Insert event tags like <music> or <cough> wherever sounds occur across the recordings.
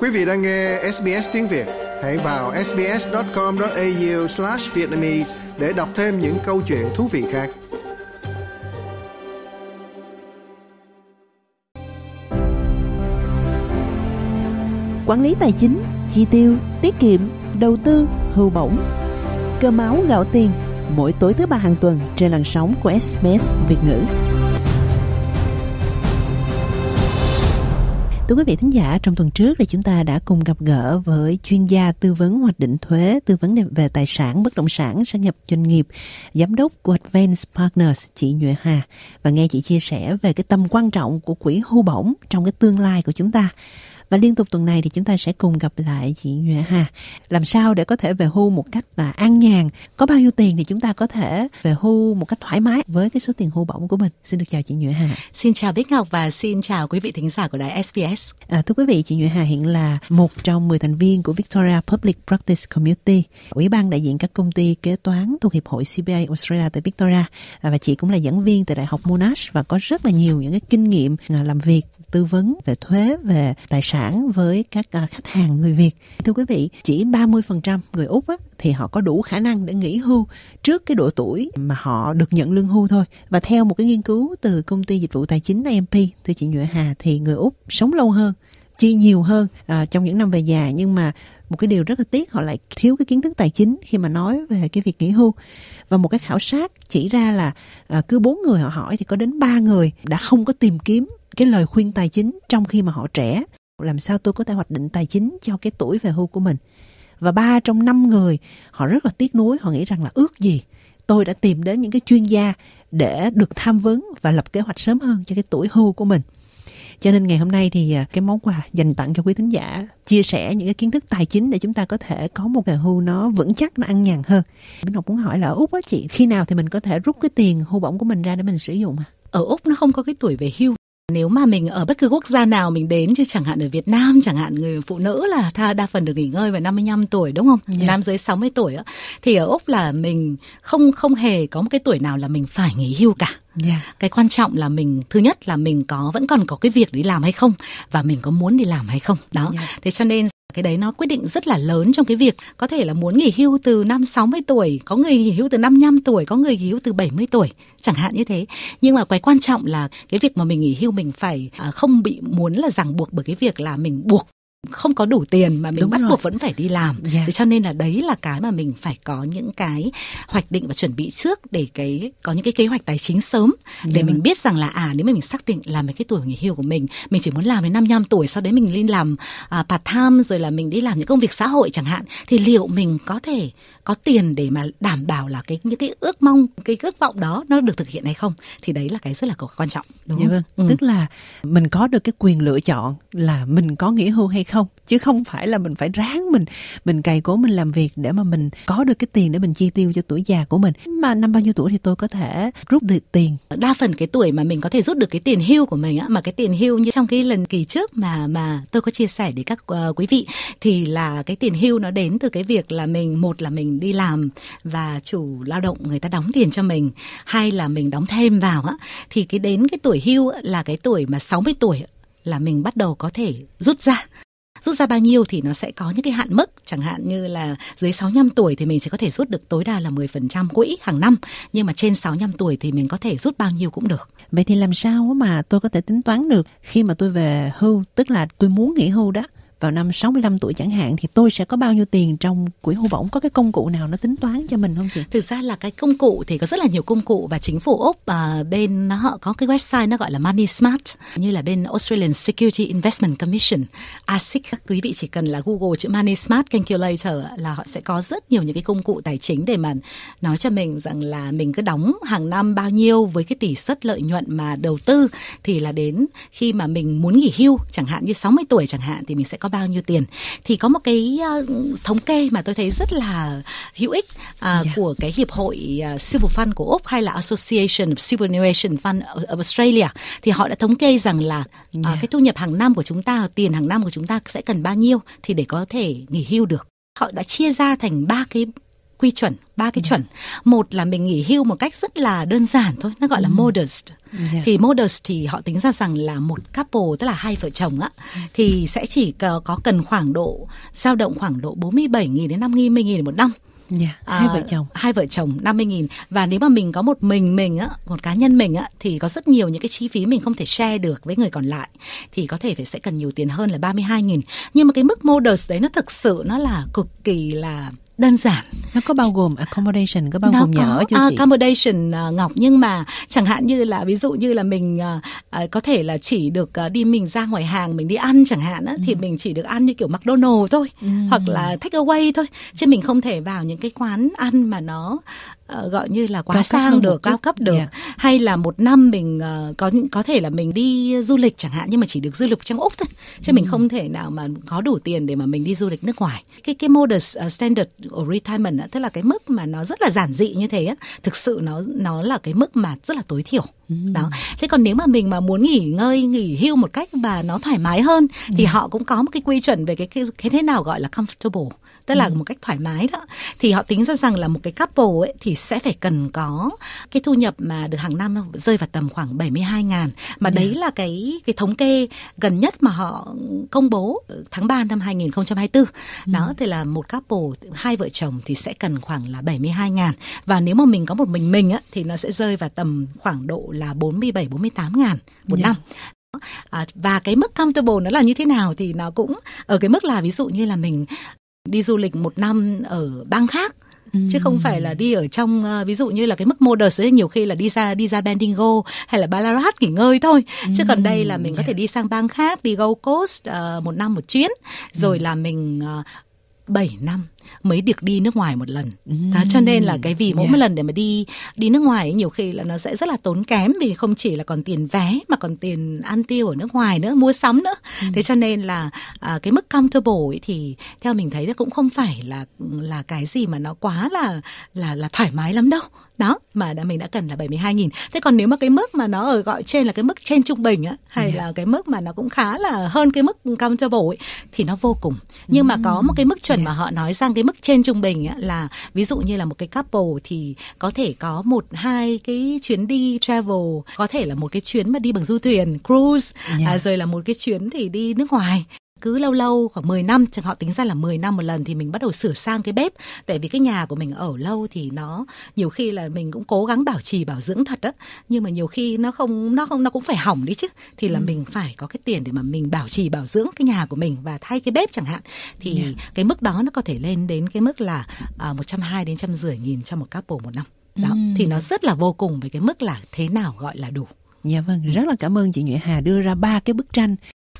Quý vị đang nghe SBS tiếng Việt, hãy vào sbs.com.au vietnamese để đọc thêm những câu chuyện thú vị khác. Quản lý tài chính, chi tiêu, tiết kiệm, đầu tư, hưu bổng. Cơ máu gạo tiền mỗi tối thứ ba hàng tuần trên làn sóng của SBS Việt ngữ. Thưa quý vị thính giả, trong tuần trước thì chúng ta đã cùng gặp gỡ với chuyên gia tư vấn hoạch định thuế, tư vấn về tài sản bất động sản sang nhập doanh nghiệp, giám đốc của Advance Partners, chị Nhụy Hà và nghe chị chia sẻ về cái tầm quan trọng của quỹ hưu bổng trong cái tương lai của chúng ta. Và liên tục tuần này thì chúng ta sẽ cùng gặp lại chị Nhuệ Hà. Làm sao để có thể về hưu một cách là an nhàn, có bao nhiêu tiền thì chúng ta có thể về hưu một cách thoải mái với cái số tiền hưu bổng của mình. Xin được chào chị Nhuệ Hà. Xin chào Bích Ngọc và xin chào quý vị thính giả của đài SBS. À, thưa quý vị, chị Nhuệ Hà hiện là một trong 10 thành viên của Victoria Public Practice Committee, Ủy ban đại diện các công ty kế toán thuộc Hiệp hội CPA Australia tại Victoria. À, và chị cũng là giảng viên tại Đại học Monash và có rất là nhiều những cái kinh nghiệm à, làm việc tư vấn về thuế về tài sản với các ờ, khách hàng người Việt. Thưa quý vị, chỉ 30% người Úc á, thì họ có đủ khả năng để nghỉ hưu trước cái độ tuổi mà họ được nhận lương hưu thôi. Và theo một cái nghiên cứu từ công ty dịch vụ tài chính AMP, từ chị Nhuệ Hà thì người Úc sống lâu hơn chi nhiều hơn à, trong những năm về già nhưng mà một cái điều rất là tiếc họ lại thiếu cái kiến thức tài chính khi mà nói về cái việc nghỉ hưu và một cái khảo sát chỉ ra là à, cứ bốn người họ hỏi thì có đến ba người đã không có tìm kiếm cái lời khuyên tài chính trong khi mà họ trẻ làm sao tôi có thể hoạch định tài chính cho cái tuổi về hưu của mình và ba trong năm người họ rất là tiếc nuối họ nghĩ rằng là ước gì tôi đã tìm đến những cái chuyên gia để được tham vấn và lập kế hoạch sớm hơn cho cái tuổi hưu của mình cho nên ngày hôm nay thì à, cái món quà dành tặng cho quý thính giả chia sẻ những cái kiến thức tài chính để chúng ta có thể có một ngày hưu nó vững chắc nó ăn nhàn hơn Minh Ngọc muốn hỏi là ở Úc á chị khi nào thì mình có thể rút cái tiền hưu bổng của mình ra để mình sử dụng à? ở Úc nó không có cái tuổi về hưu nếu mà mình ở bất cứ quốc gia nào mình đến chứ chẳng hạn ở Việt Nam chẳng hạn người phụ nữ là tha đa phần được nghỉ ngơi vào 55 tuổi đúng không? Yeah. Dạ. Nam dưới 60 tuổi á thì ở Úc là mình không không hề có một cái tuổi nào là mình phải nghỉ hưu cả. Yeah. Dạ. Cái quan trọng là mình thứ nhất là mình có vẫn còn có cái việc đi làm hay không và mình có muốn đi làm hay không. Đó. Yeah. Dạ. Thế cho nên cái đấy nó quyết định rất là lớn trong cái việc có thể là muốn nghỉ hưu từ năm 60 tuổi, có người nghỉ hưu từ 55 tuổi, có người nghỉ hưu từ 70 tuổi, chẳng hạn như thế. Nhưng mà cái quan trọng là cái việc mà mình nghỉ hưu mình phải à, không bị muốn là ràng buộc bởi cái việc là mình buộc không có đủ tiền mà mình Đúng bắt rồi. buộc vẫn phải đi làm yeah. thế cho nên là đấy là cái mà mình phải có những cái hoạch định và chuẩn bị trước để cái có những cái kế hoạch tài chính sớm để yeah. mình biết rằng là à nếu mà mình xác định là mình cái tuổi nghỉ hưu của mình mình chỉ muốn làm đến 55 tuổi sau đấy mình lên làm uh, à, part time rồi là mình đi làm những công việc xã hội chẳng hạn thì liệu mình có thể có tiền để mà đảm bảo là cái những cái ước mong cái ước vọng đó nó được thực hiện hay không thì đấy là cái rất là quan trọng đúng dạ không? Vâng. Ừ. Tức là mình có được cái quyền lựa chọn là mình có nghỉ hưu hay không chứ không phải là mình phải ráng mình mình cày cố mình làm việc để mà mình có được cái tiền để mình chi tiêu cho tuổi già của mình mà năm bao nhiêu tuổi thì tôi có thể rút được tiền đa phần cái tuổi mà mình có thể rút được cái tiền hưu của mình á mà cái tiền hưu như trong cái lần kỳ trước mà mà tôi có chia sẻ để các uh, quý vị thì là cái tiền hưu nó đến từ cái việc là mình một là mình đi làm và chủ lao động người ta đóng tiền cho mình hay là mình đóng thêm vào á thì cái đến cái tuổi hưu là cái tuổi mà 60 tuổi là mình bắt đầu có thể rút ra rút ra bao nhiêu thì nó sẽ có những cái hạn mức chẳng hạn như là dưới 65 tuổi thì mình chỉ có thể rút được tối đa là 10% quỹ hàng năm nhưng mà trên 65 tuổi thì mình có thể rút bao nhiêu cũng được. Vậy thì làm sao mà tôi có thể tính toán được khi mà tôi về hưu tức là tôi muốn nghỉ hưu đó vào năm 65 tuổi chẳng hạn thì tôi sẽ có bao nhiêu tiền trong quỹ hưu bổng có cái công cụ nào nó tính toán cho mình không chị? Thực ra là cái công cụ thì có rất là nhiều công cụ và chính phủ Úc à, bên họ có cái website nó gọi là Money Smart như là bên Australian Security Investment Commission ASIC các quý vị chỉ cần là Google chữ Money Smart Calculator là họ sẽ có rất nhiều những cái công cụ tài chính để mà nói cho mình rằng là mình cứ đóng hàng năm bao nhiêu với cái tỷ suất lợi nhuận mà đầu tư thì là đến khi mà mình muốn nghỉ hưu chẳng hạn như 60 tuổi chẳng hạn thì mình sẽ có bao nhiêu tiền thì có một cái ờ, thống kê mà tôi thấy rất là hữu ích à, ờ, yeah. Dạ. của cái hiệp hội ờ, Super Fund của Úc hay là Association of Superannuation Fund of Australia thì họ đã thống kê rằng là yeah. Dạ. cái thu nhập hàng năm của chúng ta tiền hàng năm của chúng ta sẽ cần bao nhiêu thì để có thể nghỉ hưu được họ đã chia ra thành ba cái quy chuẩn ba cái ừ. chuẩn một là mình nghỉ hưu một cách rất là đơn giản thôi nó gọi là ừ. modest yeah. Dạ. thì modest thì họ tính ra rằng là một couple tức là hai vợ chồng á ừ. thì sẽ chỉ có, cần khoảng độ dao động khoảng độ 47.000 đến 50.000 một năm Yeah, dạ, à, hai à, vợ chồng hai vợ chồng 50 nghìn và nếu mà mình có một mình mình á một cá nhân mình á thì có rất nhiều những cái chi phí mình không thể share được với người còn lại thì có thể phải sẽ cần nhiều tiền hơn là 32 nghìn nhưng mà cái mức modest đấy nó thực sự nó là cực kỳ là đơn giản nó có bao gồm accommodation có bao nó gồm có nhà ở chưa à, chị accommodation uh, ngọc nhưng mà chẳng hạn như là ví dụ như là mình uh, có thể là chỉ được uh, đi mình ra ngoài hàng mình đi ăn chẳng hạn á, ừ. thì mình chỉ được ăn như kiểu McDonald's thôi ừ. hoặc là take away thôi chứ mình không thể vào những cái quán ăn mà nó Ờ, gọi như là quá cao sang cấp được cao cấp được yeah. hay là một năm mình ờ, có những có thể là mình đi du lịch chẳng hạn nhưng mà chỉ được du lịch trong úc thôi chứ ừ. mình không thể nào mà có đủ tiền để mà mình đi du lịch nước ngoài cái cái modus ờ, standard of retirement tức là cái mức mà nó rất là giản dị như thế thực sự nó nó là cái mức mà rất là tối thiểu ừ. đó thế còn nếu mà mình mà muốn nghỉ ngơi nghỉ hưu một cách và nó thoải mái hơn thì yeah. Ừ. họ cũng có một cái quy chuẩn về cái cái, cái thế nào gọi là comfortable tức là ừ. một cách thoải mái đó thì họ tính ra rằng là một cái couple ấy thì sẽ phải cần có cái thu nhập mà được hàng năm rơi vào tầm khoảng 72 ngàn mà đấy dạ. là cái cái thống kê gần nhất mà họ công bố tháng 3 năm 2024 ừ. đó thì là một couple hai vợ chồng thì sẽ cần khoảng là 72 ngàn và nếu mà mình có một mình mình á, thì nó sẽ rơi vào tầm khoảng độ là 47 48 ngàn một yeah. Dạ. năm À, và cái mức comfortable nó là như thế nào thì nó cũng ở cái mức là ví dụ như là mình đi du lịch một năm ở bang khác chứ không phải là đi ở trong ờ, ví dụ như là cái mức modus ấy nhiều khi là đi ra đi ra Bendigo hay là Ballarat nghỉ ngơi thôi chứ còn đây là mình có thể dạ. đi sang bang khác đi Gold Coast uh, một năm một chuyến rồi ừ. là mình uh, ờ, 7 năm mới được đi nước ngoài một lần. Mm. Đó, cho nên là cái vì mỗi yeah. Dạ. một lần để mà đi đi nước ngoài ấy, nhiều khi là nó sẽ rất là tốn kém vì không chỉ là còn tiền vé mà còn tiền ăn tiêu ở nước ngoài nữa, mua sắm nữa. Mm. Thế cho nên là à, cái mức comfortable ấy thì theo mình thấy nó cũng không phải là là cái gì mà nó quá là là là thoải mái lắm đâu đó mà đã mình đã cần là 72 000 Thế còn nếu mà cái mức mà nó ở gọi trên là cái mức trên trung bình á hay yeah. Dạ. là cái mức mà nó cũng khá là hơn cái mức comfortable ấy thì nó vô cùng. Nhưng mm. mà có một cái mức chuẩn yeah. Dạ. mà họ nói rằng sang cái mức trên trung bình á, là ví dụ như là một cái couple thì có thể có một hai cái chuyến đi travel có thể là một cái chuyến mà đi bằng du thuyền cruise yeah. Dạ. à, rồi là một cái chuyến thì đi nước ngoài cứ lâu lâu khoảng 10 năm chẳng họ tính ra là 10 năm một lần thì mình bắt đầu sửa sang cái bếp tại vì cái nhà của mình ở lâu thì nó nhiều khi là mình cũng cố gắng bảo trì bảo dưỡng thật á nhưng mà nhiều khi nó không nó không nó cũng phải hỏng đi chứ thì là ừ. mình phải có cái tiền để mà mình bảo trì bảo dưỡng cái nhà của mình và thay cái bếp chẳng hạn thì yeah. Dạ. cái mức đó nó có thể lên đến cái mức là à, một trăm hai đến trăm rưỡi nghìn cho một couple một năm đó ừ. thì nó rất là vô cùng với cái mức là thế nào gọi là đủ Dạ vâng, rất là cảm ơn chị Nguyễn Hà đưa ra ba cái bức tranh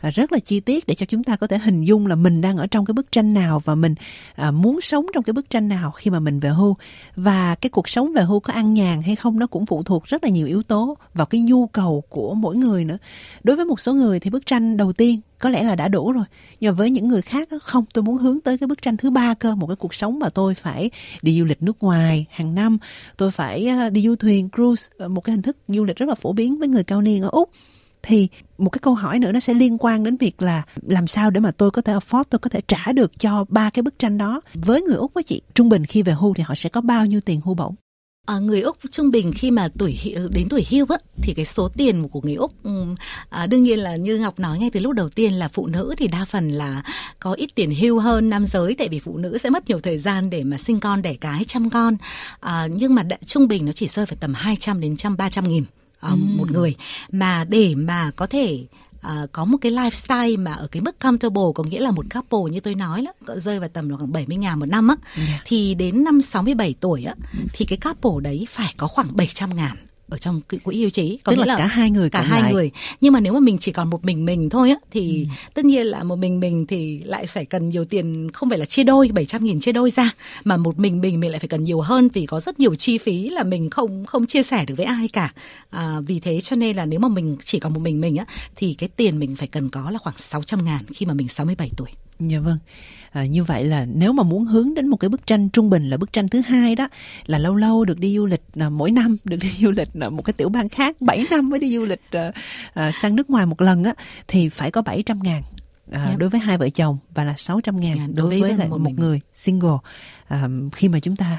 rất là chi tiết để cho chúng ta có thể hình dung là mình đang ở trong cái bức tranh nào và mình à, muốn sống trong cái bức tranh nào khi mà mình về hưu và cái cuộc sống về hưu có ăn nhàn hay không nó cũng phụ thuộc rất là nhiều yếu tố vào cái nhu cầu của mỗi người nữa đối với một số người thì bức tranh đầu tiên có lẽ là đã đủ rồi nhưng mà với những người khác không tôi muốn hướng tới cái bức tranh thứ ba cơ một cái cuộc sống mà tôi phải đi du lịch nước ngoài hàng năm tôi phải à, đi du thuyền cruise ờ, một cái hình thức du lịch rất là phổ biến với người cao niên ở úc thì một cái câu hỏi nữa nó sẽ liên quan đến việc là làm sao để mà tôi có thể afford tôi có thể trả được cho ba cái bức tranh đó với người úc với chị trung bình khi về hưu thì họ sẽ có bao nhiêu tiền hưu bổng À, người úc trung bình khi mà tuổi đến tuổi hưu á, thì cái số tiền của người úc ừ, à, đương nhiên là như ngọc nói ngay từ lúc đầu tiên là phụ nữ thì đa phần là có ít tiền hưu hơn nam giới tại vì phụ nữ sẽ mất nhiều thời gian để mà sinh con đẻ cái chăm con à, nhưng mà đại, trung bình nó chỉ rơi vào tầm 200 đến trăm ba trăm nghìn uh, ừ. một người mà để mà có thể À, có một cái lifestyle mà ở cái mức comfortable có nghĩa là một couple như tôi nói đó rơi vào tầm khoảng 70 ngàn một năm á yeah. Dạ. thì đến năm 67 tuổi á thì cái couple đấy phải có khoảng 700 ngàn ở trong quỹ hưu trí có tức nghĩa là, là cả hai người cả hai lại. người nhưng mà nếu mà mình chỉ còn một mình mình thôi á thì ừ. tất nhiên là một mình mình thì lại phải cần nhiều tiền không phải là chia đôi 700 nghìn chia đôi ra mà một mình mình mình lại phải cần nhiều hơn vì có rất nhiều chi phí là mình không không chia sẻ được với ai cả à, vì thế cho nên là nếu mà mình chỉ còn một mình mình á thì cái tiền mình phải cần có là khoảng 600 ngàn khi mà mình 67 tuổi Dạ vâng. À, như vậy là nếu mà muốn hướng đến một cái bức tranh trung bình là bức tranh thứ hai đó là lâu lâu được đi du lịch à, mỗi năm được đi du lịch à, một cái tiểu bang khác 7 năm mới đi du lịch à, à, sang nước ngoài một lần á thì phải có 700 ngàn à, yep. Dạ. đối với hai vợ chồng và là 600 ngàn, ngàn dạ, đối, đối với, với lại một, một người single à, khi mà chúng ta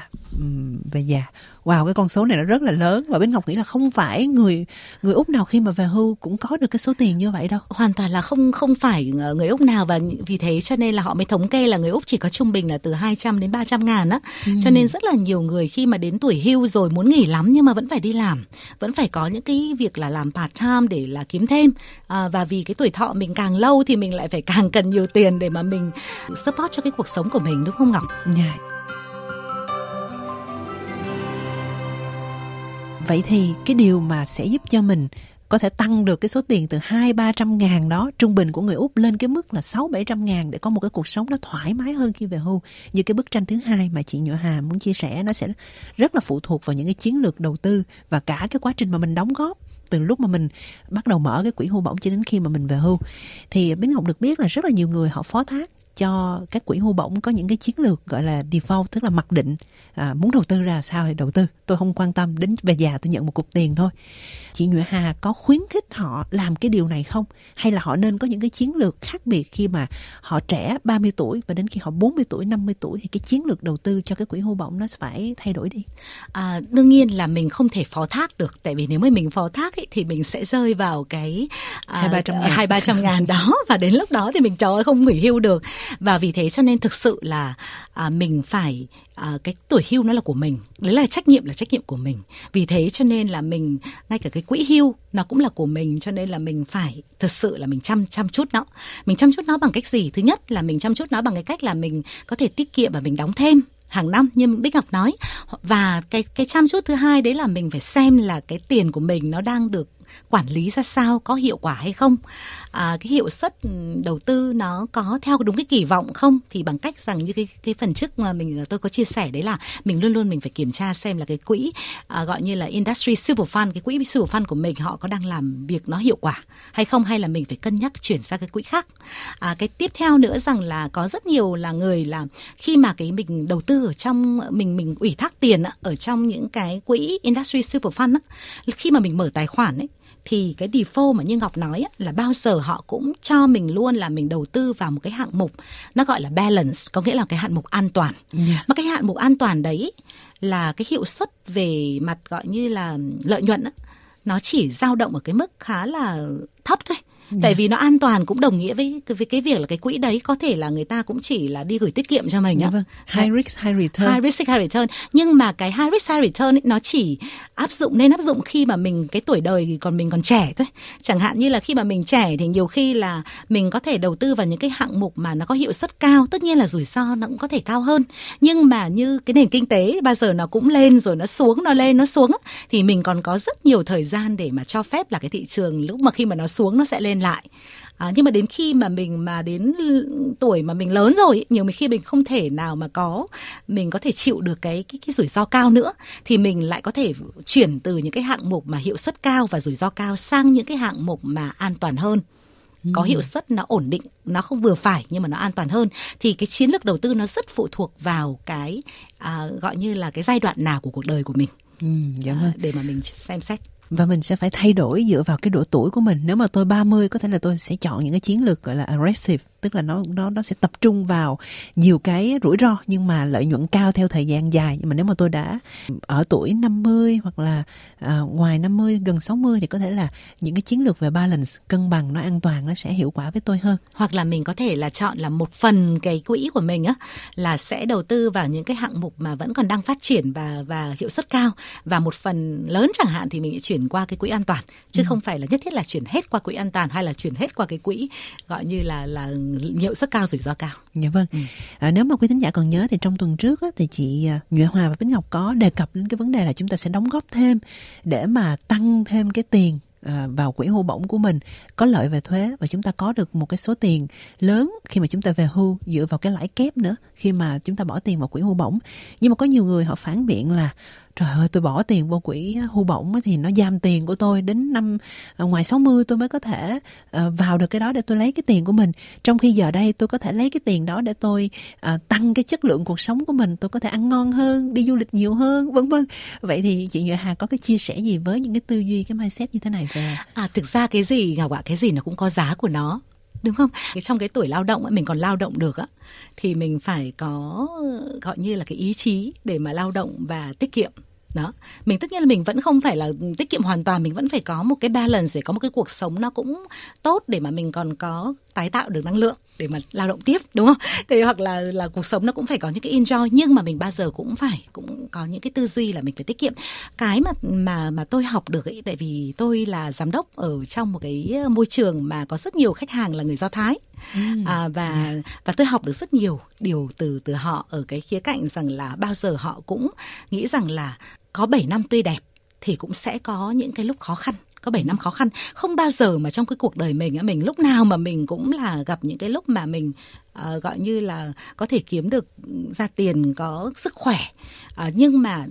về già dạ. wow cái con số này nó rất là lớn và Bích Ngọc nghĩ là không phải người người úc nào khi mà về hưu cũng có được cái số tiền như vậy đâu hoàn toàn là không không phải ờ, người úc nào và vì thế cho nên là họ mới thống kê là người úc chỉ có trung bình là từ 200 đến 300 ngàn á ừ. cho nên rất là nhiều người khi mà đến tuổi hưu rồi muốn nghỉ lắm nhưng mà vẫn phải đi làm vẫn phải có những cái việc là làm part time để là kiếm thêm à, và vì cái tuổi thọ mình càng lâu thì mình lại phải càng cần nhiều tiền để mà mình support cho cái cuộc sống của mình đúng không Ngọc? Yeah. Dạ. Vậy thì cái điều mà sẽ giúp cho mình có thể tăng được cái số tiền từ hai ba trăm ngàn đó trung bình của người Úc lên cái mức là sáu bảy trăm ngàn để có một cái cuộc sống nó thoải mái hơn khi về hưu như cái bức tranh thứ hai mà chị Nhựa Hà muốn chia sẻ nó sẽ rất là phụ thuộc vào những cái chiến lược đầu tư và cả cái quá trình mà mình đóng góp từ lúc mà mình bắt đầu mở cái quỹ hưu bổng cho đến khi mà mình về hưu thì bến Ngọc được biết là rất là nhiều người họ phó thác cho các quỹ hưu bổng có những cái chiến lược gọi là default tức là mặc định à, muốn đầu tư ra sao thì đầu tư tôi không quan tâm đến về già tôi nhận một cục tiền thôi chị Nguyễn Hà có khuyến khích họ làm cái điều này không hay là họ nên có những cái chiến lược khác biệt khi mà họ trẻ 30 tuổi và đến khi họ 40 tuổi 50 tuổi thì cái chiến lược đầu tư cho cái quỹ hưu bổng nó phải thay đổi đi à, đương nhiên là mình không thể phó thác được tại vì nếu mà mình phó thác ấy, thì mình sẽ rơi vào cái à, hai ba trăm ngàn đó <laughs> và đến lúc đó thì mình trời ơi không nghỉ hưu được và vì thế cho nên thực sự là à, mình phải à, cái tuổi hưu nó là của mình đấy là trách nhiệm là trách nhiệm của mình vì thế cho nên là mình ngay cả cái quỹ hưu nó cũng là của mình cho nên là mình phải thực sự là mình chăm chăm chút nó mình chăm chút nó bằng cách gì thứ nhất là mình chăm chút nó bằng cái cách là mình có thể tiết kiệm và mình đóng thêm hàng năm như Bích Ngọc nói và cái cái chăm chút thứ hai đấy là mình phải xem là cái tiền của mình nó đang được quản lý ra sao có hiệu quả hay không à, cái hiệu suất ừ, đầu tư nó có theo đúng cái kỳ vọng không thì bằng cách rằng như cái cái phần trước mà mình à, tôi có chia sẻ đấy là mình luôn luôn mình phải kiểm tra xem là cái quỹ à, gọi như là industry super fund cái quỹ super fund của mình họ có đang làm việc nó hiệu quả hay không hay là mình phải cân nhắc chuyển sang cái quỹ khác à, cái tiếp theo nữa rằng là có rất nhiều là người là khi mà cái mình đầu tư ở trong mình mình ủy thác tiền ở trong những cái quỹ industry super fund khi mà mình mở tài khoản ấy thì cái default mà như Ngọc nói là bao giờ họ cũng cho mình luôn là mình đầu tư vào một cái hạng mục nó gọi là balance có nghĩa là cái hạng mục an toàn yeah. Dạ. mà cái hạng mục an toàn đấy là cái hiệu suất về mặt gọi như là lợi nhuận nó chỉ dao động ở cái mức khá là thấp thôi tại dạ. vì nó an toàn cũng đồng nghĩa với với cái việc là cái quỹ đấy có thể là người ta cũng chỉ là đi gửi tiết kiệm cho mình nhá. Dạ vâng. Dạ. High risk high return. High risk high return. Nhưng mà cái high risk high return ấy, nó chỉ áp dụng nên áp dụng khi mà mình cái tuổi đời thì còn mình còn trẻ thôi. Chẳng hạn như là khi mà mình trẻ thì nhiều khi là mình có thể đầu tư vào những cái hạng mục mà nó có hiệu suất cao, tất nhiên là rủi ro nó cũng có thể cao hơn. Nhưng mà như cái nền kinh tế bao giờ nó cũng lên rồi nó xuống, nó lên, nó xuống thì mình còn có rất nhiều thời gian để mà cho phép là cái thị trường lúc mà khi mà nó xuống nó sẽ lên lại à, nhưng mà đến khi mà mình mà đến tuổi mà mình lớn rồi nhiều khi mình không thể nào mà có mình có thể chịu được cái cái, cái rủi ro cao nữa thì mình lại có thể chuyển từ những cái hạng mục mà hiệu suất cao và rủi ro cao sang những cái hạng mục mà an toàn hơn có ừ. hiệu suất nó ổn định nó không vừa phải nhưng mà nó an toàn hơn thì cái chiến lược đầu tư nó rất phụ thuộc vào cái à, gọi như là cái giai đoạn nào của cuộc đời của mình ừ, dạ à, vâng. để mà mình xem xét và mình sẽ phải thay đổi dựa vào cái độ tuổi của mình. Nếu mà tôi 30 có thể là tôi sẽ chọn những cái chiến lược gọi là aggressive tức là nó nó nó sẽ tập trung vào nhiều cái rủi ro nhưng mà lợi nhuận cao theo thời gian dài nhưng mà nếu mà tôi đã ở tuổi 50 hoặc là à, ngoài 50 gần 60 thì có thể là những cái chiến lược về balance cân bằng nó an toàn nó sẽ hiệu quả với tôi hơn hoặc là mình có thể là chọn là một phần cái quỹ của mình á là sẽ đầu tư vào những cái hạng mục mà vẫn còn đang phát triển và và hiệu suất cao và một phần lớn chẳng hạn thì mình chuyển qua cái quỹ an toàn chứ ừ. không phải là nhất thiết là chuyển hết qua quỹ an toàn hay là chuyển hết qua cái quỹ gọi như là là nhiều rất cao rủi ro cao dạ vâng ừ. à, nếu mà quý thính giả còn nhớ thì trong tuần trước á, thì chị à, Nguyễn Hòa và bính Ngọc có đề cập đến cái vấn đề là chúng ta sẽ đóng góp thêm để mà tăng thêm cái tiền À, vào quỹ hưu bổng của mình có lợi về thuế và chúng ta có được một cái số tiền lớn khi mà chúng ta về hưu dựa vào cái lãi kép nữa khi mà chúng ta bỏ tiền vào quỹ hưu bổng nhưng mà có nhiều người họ phản biện là trời ơi tôi bỏ tiền vô quỹ hưu bổng thì nó giam tiền của tôi đến năm à, ngoài 60 tôi mới có thể à, vào được cái đó để tôi lấy cái tiền của mình trong khi giờ đây tôi có thể lấy cái tiền đó để tôi tăng cái chất lượng cuộc sống của mình tôi có thể ăn ngon hơn đi du lịch nhiều hơn vân vân vậy thì chị nhựa Hà có cái chia sẻ gì với những cái tư duy cái mindset như thế này à thực ra cái gì ngọc ạ cái gì nó cũng có giá của nó đúng không cái trong cái tuổi lao động ấy, mình còn lao động được á thì mình phải có gọi như là cái ý chí để mà lao động và tiết kiệm đó mình tất nhiên là mình vẫn không phải là tiết kiệm hoàn toàn mình vẫn phải có một cái balance để có một cái cuộc sống nó cũng tốt để mà mình còn có tái tạo được năng lượng để mà lao động tiếp đúng không <laughs> thì hoặc là là cuộc sống nó cũng phải có những cái enjoy nhưng mà mình bao giờ cũng phải cũng có những cái tư duy là mình phải tiết kiệm cái mà mà mà tôi học được ấy tại vì tôi là giám đốc ở trong một cái ờ, môi trường mà có rất nhiều khách hàng là người do thái Ừ. à, và dạ. và tôi học được rất nhiều điều từ từ họ ở cái khía cạnh rằng là bao giờ họ cũng nghĩ rằng là có 7 năm tươi đẹp thì cũng sẽ có những cái lúc khó khăn có 7 năm khó khăn không bao giờ mà trong cái cuộc đời mình mình lúc nào mà mình cũng là gặp những cái lúc mà mình uh, gọi như là có thể kiếm được ừ, ra tiền có sức khỏe uh, nhưng mà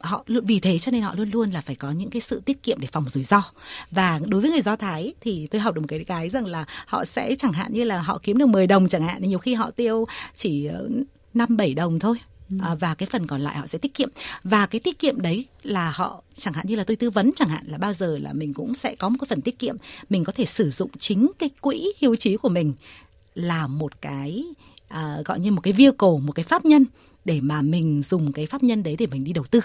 họ vì thế cho nên họ luôn luôn là phải có những cái sự tiết kiệm để phòng rủi ro và đối với người do thái thì tôi học được một cái cái rằng là họ sẽ chẳng hạn như là họ kiếm được 10 đồng chẳng hạn nhiều khi họ tiêu chỉ ờ, năm bảy đồng thôi Ừ. à, và cái phần còn lại họ sẽ tiết kiệm và cái tiết kiệm đấy là họ chẳng hạn như là tôi tư vấn chẳng hạn là bao giờ là mình cũng sẽ có một cái phần tiết kiệm mình có thể sử dụng chính cái quỹ hưu trí của mình là một cái à, gọi như một cái vehicle một cái pháp nhân để mà mình dùng cái pháp nhân đấy để mình đi đầu tư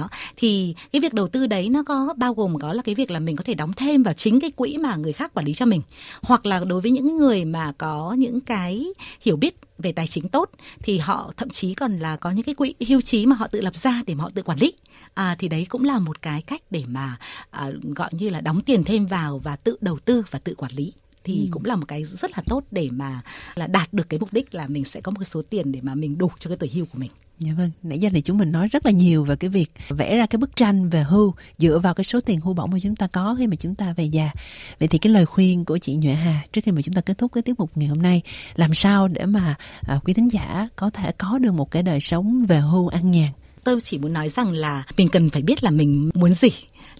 đó thì cái việc đầu tư đấy nó có bao gồm có là cái việc là mình có thể đóng thêm vào chính cái quỹ mà người khác quản lý cho mình hoặc là đối với những người mà có những cái hiểu biết về tài chính tốt thì họ thậm chí còn là có những cái quỹ hưu trí mà họ tự lập ra để mà họ tự quản lý à, thì đấy cũng là một cái cách để mà à, gọi như là đóng tiền thêm vào và tự đầu tư và tự quản lý thì ừ. cũng là một cái rất là tốt để mà là đạt được cái mục đích là mình sẽ có một số tiền để mà mình đủ cho cái tuổi hưu của mình Dạ vâng, nãy giờ thì chúng mình nói rất là nhiều về cái việc vẽ ra cái bức tranh về hưu dựa vào cái số tiền hưu bổng mà chúng ta có khi mà chúng ta về già. Vậy thì cái lời khuyên của chị Nhuệ Hà trước khi mà chúng ta kết thúc cái tiết mục ngày hôm nay, làm sao để mà à, quý thính giả có thể có được một cái đời sống về hưu an nhàn? Tôi chỉ muốn nói rằng là mình cần phải biết là mình muốn gì.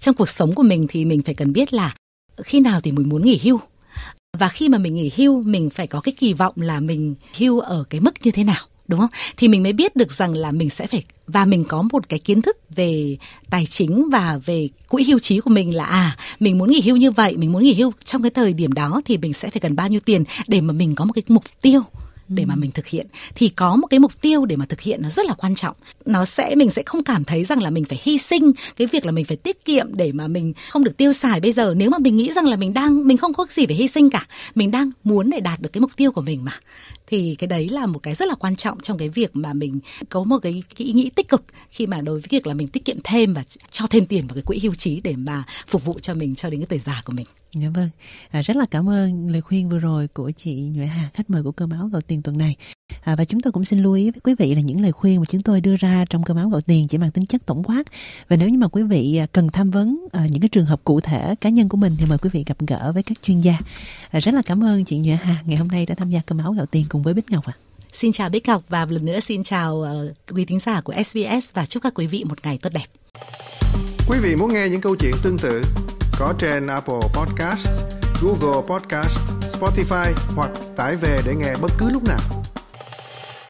Trong cuộc sống của mình thì mình phải cần biết là khi nào thì mình muốn nghỉ hưu. Và khi mà mình nghỉ hưu, mình phải có cái kỳ vọng là mình hưu ở cái mức như thế nào đúng không thì mình mới biết được rằng là mình sẽ phải và mình có một cái kiến thức về tài chính và về quỹ hưu trí của mình là à mình muốn nghỉ hưu như vậy mình muốn nghỉ hưu trong cái thời điểm đó thì mình sẽ phải cần bao nhiêu tiền để mà mình có một cái mục tiêu để mà ừ. mình thực hiện thì có một cái mục tiêu để mà thực hiện nó rất là quan trọng nó sẽ mình sẽ không cảm thấy rằng là mình phải hy sinh cái việc là mình phải tiết kiệm để mà mình không được tiêu xài bây giờ nếu mà mình nghĩ rằng là mình đang mình không có gì phải hy sinh cả mình đang muốn để đạt được cái mục tiêu của mình mà thì cái đấy là một cái rất là quan trọng trong cái việc mà mình có một cái, cái ý nghĩ tích cực khi mà đối với việc là mình tiết kiệm thêm và cho thêm tiền vào cái quỹ hưu trí để mà phục vụ cho mình cho đến cái tuổi già của mình. Dạ vâng, à, rất là cảm ơn lời khuyên vừa rồi của chị Nhuệ Hà, khách mời của Cơ Báo Gạo Tiền tuần này. À, và chúng tôi cũng xin lưu ý với quý vị là những lời khuyên mà chúng tôi đưa ra trong cơ áo gạo tiền chỉ mang tính chất tổng quát. Và nếu như mà quý vị à, cần tham vấn à, những cái trường hợp cụ thể cá nhân của mình thì mời quý vị gặp gỡ với các chuyên gia. À, rất là cảm ơn chị Nhuệ Hà ngày hôm nay đã tham gia cơ áo gạo tiền cùng với Bích Ngọc ạ. À. Xin chào Bích Ngọc và một lần nữa xin chào uh, quý thính giả của SBS và chúc các quý vị một ngày tốt đẹp. Quý vị muốn nghe những câu chuyện tương tự có trên Apple Podcast, Google Podcast, Spotify hoặc tải về để nghe bất cứ lúc nào.